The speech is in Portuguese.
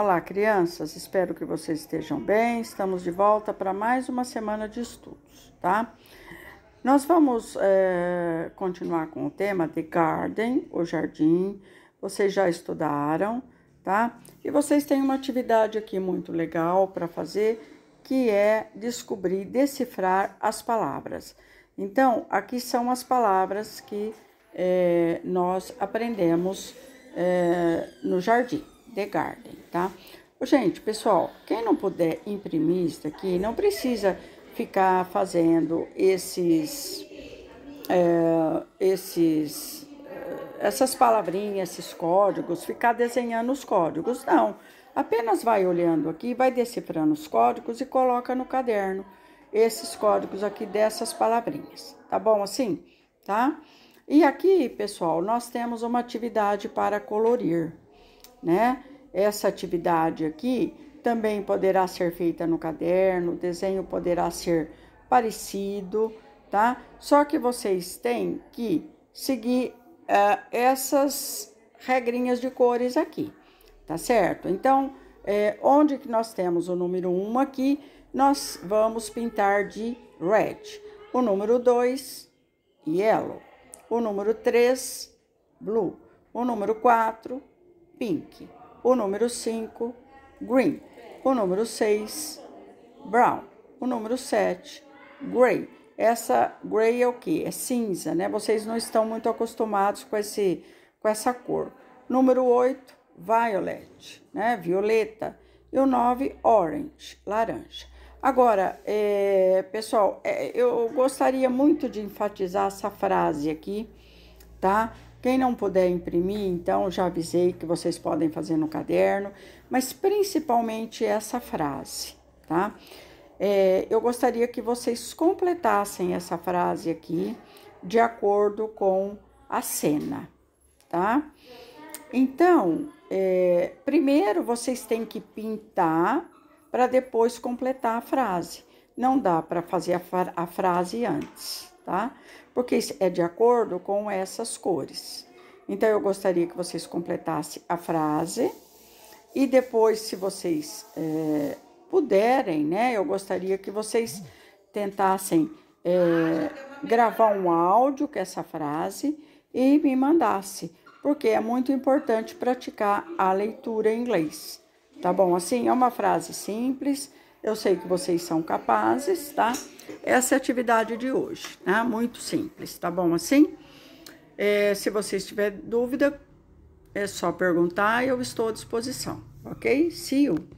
Olá, crianças, espero que vocês estejam bem. Estamos de volta para mais uma semana de estudos, tá? Nós vamos é, continuar com o tema de Garden, o jardim. Vocês já estudaram, tá? E vocês têm uma atividade aqui muito legal para fazer, que é descobrir, decifrar as palavras. Então, aqui são as palavras que é, nós aprendemos é, no jardim. The Garden, tá? Gente, pessoal, quem não puder imprimir isso aqui, não precisa ficar fazendo esses, é, esses, é, essas palavrinhas, esses códigos, ficar desenhando os códigos, não. Apenas vai olhando aqui, vai decifrando os códigos e coloca no caderno esses códigos aqui dessas palavrinhas, tá bom assim? Tá? E aqui, pessoal, nós temos uma atividade para colorir, né? Essa atividade aqui também poderá ser feita no caderno, o desenho poderá ser parecido, tá? Só que vocês têm que seguir uh, essas regrinhas de cores aqui, tá certo? Então, é, onde que nós temos o número 1 um aqui, nós vamos pintar de red. O número 2, yellow. O número 3, blue. O número 4, pink. O número 5, green. O número 6, brown. O número 7, gray. Essa gray é o que? É cinza, né? Vocês não estão muito acostumados com, esse, com essa cor. Número 8, violet, né? Violeta. E o 9, orange, laranja. Agora, é, pessoal, é, eu gostaria muito de enfatizar essa frase aqui, tá? Quem não puder imprimir, então já avisei que vocês podem fazer no caderno, mas principalmente essa frase, tá? É, eu gostaria que vocês completassem essa frase aqui de acordo com a cena, tá? Então, é, primeiro vocês têm que pintar para depois completar a frase. Não dá para fazer a, a frase antes, tá? Porque é de acordo com essas cores. Então, eu gostaria que vocês completassem a frase. E depois, se vocês é, puderem, né? Eu gostaria que vocês tentassem é, gravar um áudio com essa frase e me mandasse, porque é muito importante praticar a leitura em inglês. Tá bom? Assim, é uma frase simples. Eu sei que vocês são capazes, tá? Essa é a atividade de hoje, né? Muito simples, tá bom assim? É, se vocês tiverem dúvida, é só perguntar e eu estou à disposição, ok? See you!